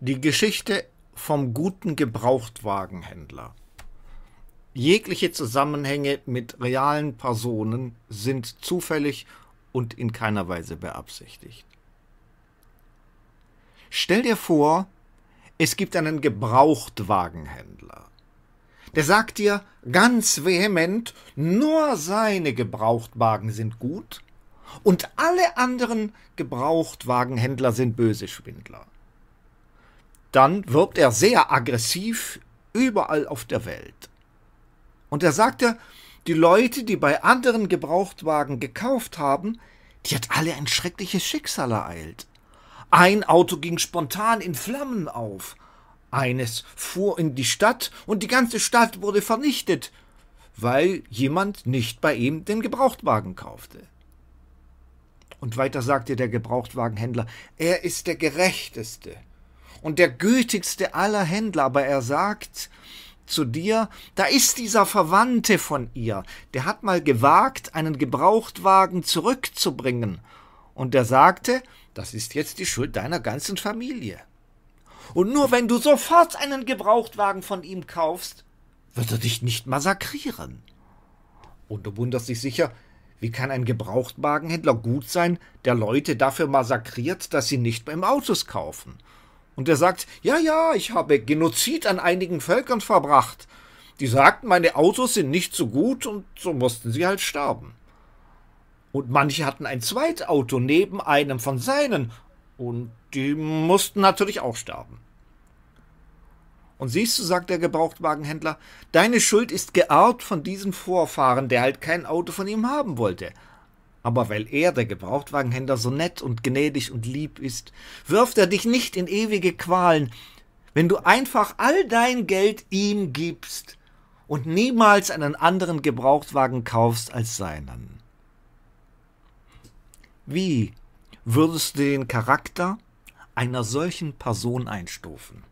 Die Geschichte vom guten Gebrauchtwagenhändler. Jegliche Zusammenhänge mit realen Personen sind zufällig und in keiner Weise beabsichtigt. Stell dir vor, es gibt einen Gebrauchtwagenhändler. Der sagt dir ganz vehement, nur seine Gebrauchtwagen sind gut und alle anderen Gebrauchtwagenhändler sind böse Schwindler dann wirbt er sehr aggressiv überall auf der Welt. Und er sagte, die Leute, die bei anderen Gebrauchtwagen gekauft haben, die hat alle ein schreckliches Schicksal ereilt. Ein Auto ging spontan in Flammen auf, eines fuhr in die Stadt und die ganze Stadt wurde vernichtet, weil jemand nicht bei ihm den Gebrauchtwagen kaufte. Und weiter sagte der Gebrauchtwagenhändler, er ist der Gerechteste, und der gütigste aller Händler, aber er sagt zu dir, da ist dieser Verwandte von ihr, der hat mal gewagt, einen Gebrauchtwagen zurückzubringen, und der sagte, das ist jetzt die Schuld deiner ganzen Familie. Und nur wenn du sofort einen Gebrauchtwagen von ihm kaufst, wird er dich nicht massakrieren. Und du wunderst dich sicher, wie kann ein Gebrauchtwagenhändler gut sein, der Leute dafür massakriert, dass sie nicht mehr im Autos kaufen? Und er sagt, ja, ja, ich habe Genozid an einigen Völkern verbracht. Die sagten, meine Autos sind nicht so gut und so mussten sie halt sterben. Und manche hatten ein Zweitauto neben einem von seinen und die mussten natürlich auch sterben. Und siehst du, sagt der Gebrauchtwagenhändler, deine Schuld ist geerbt von diesem Vorfahren, der halt kein Auto von ihm haben wollte. Aber weil er, der Gebrauchtwagenhändler, so nett und gnädig und lieb ist, wirft er dich nicht in ewige Qualen, wenn du einfach all dein Geld ihm gibst und niemals einen anderen Gebrauchtwagen kaufst als seinen. Wie würdest du den Charakter einer solchen Person einstufen?